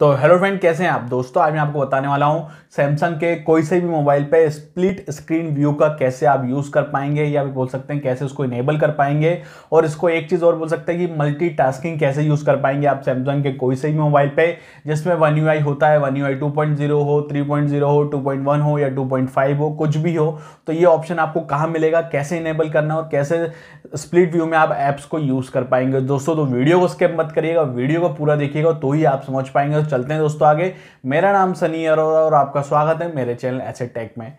तो hello friend कैसे हैं आप दोस्तों आज मैं आपको बताने वाला हूं सैमसंग के कोई से भी मोबाइल पे स्प्लिट स्क्रीन व्यू का कैसे आप यूज़ कर पाएंगे या भी बोल सकते हैं कैसे उसको इनेबल कर पाएंगे और इसको एक चीज़ और बोल सकते हैं कि मल्टीटास्किंग कैसे यूज़ कर पाएंगे आप सैमसंग के कोई से भी मोबाइल पे जिसमें वन यू होता है वन यू आई हो थ्री हो टू हो या टू हो कुछ भी हो तो ये ऑप्शन आपको कहाँ मिलेगा कैसे इनेबल करना और कैसे स्प्लिट व्यू में आप ऐप्स को यूज़ कर पाएंगे दोस्तों तो वीडियो को स्किप मत करिएगा वीडियो को पूरा देखिएगा तो ही आप समझ पाएंगे तो चलते हैं दोस्तों आगे मेरा नाम सनी अरोरा और आपका स्वागत है मेरे चैनल एसेट टेक में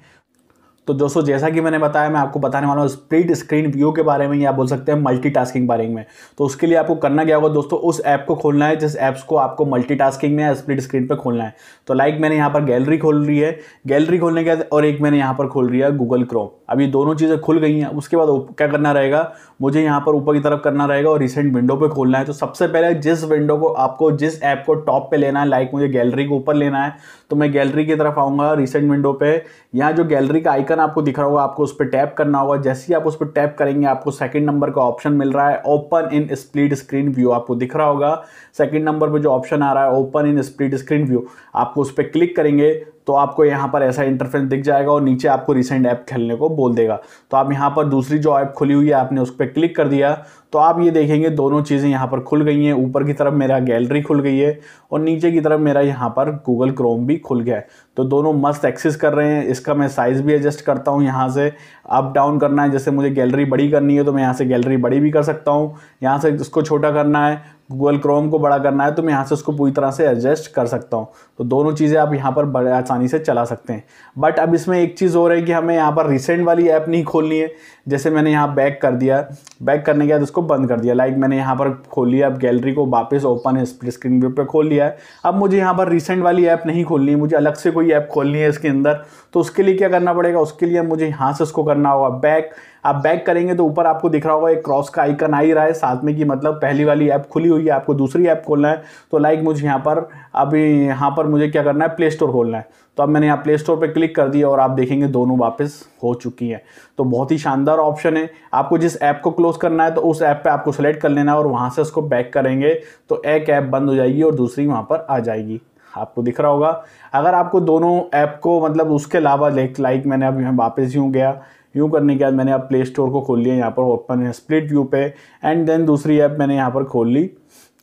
तो दोस्तों जैसा कि मैंने बताया मैं आपको बताने वाला हूँ स्प्लिट स्क्रीन व्यू के बारे में या बोल सकते हैं मल्टीटास्किंग बारे में तो उसके लिए आपको करना क्या होगा दोस्तों उस ऐप को खोलना है जिस ऐप्स को आपको मल्टीटास्किंग में या स्प्लिट स्क्रीन पर खोलना है तो लाइक मैंने यहाँ पर गैलरी खोल रही है गैलरी खोलने के और एक मैंने यहाँ पर खोल रही है गूगल क्रोम अब ये दोनों चीज़ें खुल गई हैं उसके बाद क्या करना रहेगा मुझे यहाँ पर ऊपर की तरफ करना रहेगा और रिसेंट विंडो पे खोलना है तो सबसे पहले जिस विंडो को आपको जिस ऐप को टॉप पे लेना है लाइक मुझे गैलरी के ऊपर लेना है तो मैं गैलरी की तरफ आऊँगा रिसेंट विंडो पे यहाँ जो गैलरी का आइकन आपको दिख रहा होगा आपको उस पर टैप करना होगा जैसे ही आप उस पर टैप करेंगे आपको सेकेंड नंबर का ऑप्शन मिल रहा है open in split screen view आपको दिख रहा होगा सेकेंड नंबर पर जो ऑप्शन आ रहा है open in split screen view आपको उस पर क्लिक करेंगे तो आपको यहाँ पर ऐसा इंटरफेस दिख जाएगा और नीचे आपको रिसेंट ऐप खेलने को बोल देगा तो आप यहाँ पर दूसरी जो ऐप खुली हुई है आपने उस पर क्लिक कर दिया तो आप ये देखेंगे दोनों चीज़ें यहाँ पर खुल गई हैं ऊपर की तरफ मेरा गैलरी खुल गई है और नीचे की तरफ मेरा यहाँ पर गूगल क्रोम भी खुल गया है तो दोनों मस्त एक्सेस कर रहे हैं इसका मैं साइज़ भी एडजस्ट करता हूँ यहाँ से अप डाउन करना है जैसे मुझे गैलरी बड़ी करनी है तो मैं यहाँ से गैलरी बड़ी भी कर सकता हूँ यहाँ से इसको छोटा करना है गूगल क्रोम को बड़ा करना है तो मैं यहाँ से उसको पूरी तरह से एडजस्ट कर सकता हूँ तो दोनों चीज़ें आप यहाँ पर बड़े आसानी से चला सकते हैं बट अब इसमें एक चीज़ हो रही है कि हमें यहाँ पर रिसेंट वाली ऐप नहीं खोलनी है जैसे मैंने यहाँ बैक कर दिया बैक करने के बाद उसको बंद कर दिया लाइक मैंने यहाँ पर खोल लिया अब गैलरी को वापस ओपन है स्प्लिट स्क्रीन व्यू पर खोल लिया है अब मुझे यहाँ पर रिसेंट वाली ऐप नहीं खोलनी है मुझे अलग से कोई ऐप खोलनी है इसके अंदर तो उसके लिए क्या करना पड़ेगा उसके लिए मुझे यहाँ से उसको करना होगा बैक आप बैक करेंगे तो ऊपर आपको दिख रहा होगा एक क्रॉस का आइकन आ ही रहा है साथ में कि मतलब पहली वाली ऐप खुली हुई है आपको दूसरी ऐप खोलना है तो लाइक मुझे यहाँ पर अभी यहाँ पर मुझे क्या करना है प्ले स्टोर खोलना है तो अब मैंने यहाँ प्ले स्टोर पर क्लिक कर दिया और आप देखेंगे दोनों वापस हो चुकी हैं तो बहुत ही शानदार ऑप्शन है आपको जिस ऐप को क्लोज करना है तो उस ऐप पर आपको सेलेक्ट कर लेना है और वहाँ से उसको बैक करेंगे तो एक ऐप बंद हो जाएगी और दूसरी वहाँ पर आ जाएगी आपको दिख रहा होगा अगर आपको दोनों ऐप को मतलब उसके अलावा लाइक मैंने अब यहाँ वापस यूँ गया यूँ करने के बाद मैंने अब प्ले स्टोर को खोल लिया यहाँ पर ओपन है स्प्लिट व्यू पे एंड देन दूसरी ऐप मैंने यहाँ पर खोल ली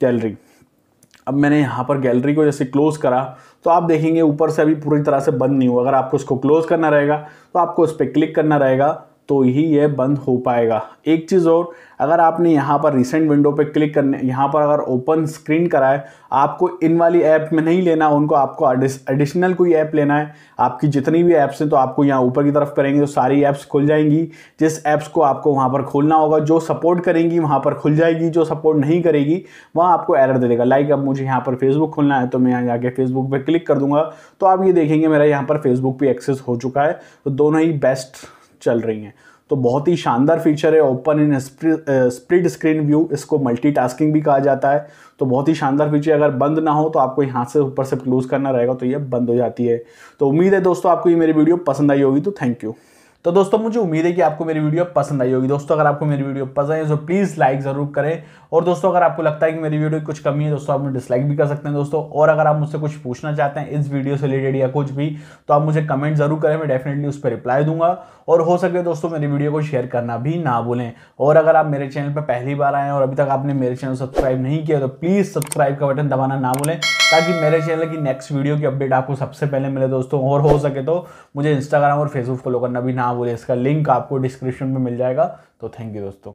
गैलरी अब मैंने यहाँ पर गैलरी को जैसे क्लोज़ करा तो आप देखेंगे ऊपर से अभी पूरी तरह से बंद नहीं हुआ अगर आपको इसको क्लोज़ करना रहेगा तो आपको उस पर क्लिक करना रहेगा तो ही ये बंद हो पाएगा एक चीज़ और अगर आपने यहाँ पर रिसेंट विंडो पे क्लिक करने यहाँ पर अगर ओपन स्क्रीन कराए आपको इन वाली ऐप में नहीं लेना उनको आपको एडिशनल कोई ऐप लेना है आपकी जितनी भी ऐप्स हैं तो आपको यहाँ ऊपर की तरफ करेंगे तो सारी ऐप्स खुल जाएंगी जिस ऐप्स को आपको वहाँ पर खोलना होगा जो सपोर्ट करेंगी वहाँ पर खुल जाएगी जो सपोर्ट नहीं करेगी वहाँ आपको एरर दे देगा लाइक अब मुझे यहाँ पर फेसबुक खोलना है तो मैं यहाँ जाके फेसबुक पर क्लिक कर दूंगा तो आप ये देखेंगे मेरा यहाँ पर फेसबुक भी एक्सेस हो चुका है तो दोनों ही बेस्ट चल रही हैं तो बहुत ही शानदार फीचर है open in split screen view इसको मल्टीटास्किंग भी कहा जाता है तो बहुत ही शानदार फीचर अगर बंद ना हो तो आपको यहाँ से ऊपर से क्लोज करना रहेगा तो ये बंद हो जाती है तो उम्मीद है दोस्तों आपको ये मेरी वीडियो पसंद आई होगी तो थैंक यू तो दोस्तों मुझे उम्मीद है कि आपको मेरी वीडियो पसंद आई होगी दोस्तों अगर आपको मेरी वीडियो पसंद आई तो प्लीज़ लाइक ज़रूर करें और दोस्तों अगर आपको लगता है कि मेरी वीडियो कुछ कमी है दोस्तों आप मुझे डिसलाइक भी कर सकते हैं दोस्तों और अगर आप मुझसे कुछ पूछना चाहते हैं इस वीडियो से रिलेटेड या कुछ भी तो आप मुझे कमेंट ज़रूर करें मैं डेफिनेटली उस पर रिप्लाई दूंगा और हो सके तो दोस्तों मेरी वीडियो को शेयर करना भी ना भूलें और अगर आप मेरे चैनल पर पहली बार आएँ और अभी तक आपने मेरे चैनल सब्सक्राइब नहीं किया तो प्लीज़ सब्सक्राइब का बटन दबाना ना भूलें ताकि मेरे चैनल की नेक्स्ट वीडियो की अपडेट आपको सबसे पहले मिले दोस्तों और हो सके तो मुझे इंस्टाग्राम और फेसबुक फॉलो करना भी ना भूलें इसका लिंक आपको डिस्क्रिप्शन में मिल जाएगा तो थैंक यू दोस्तों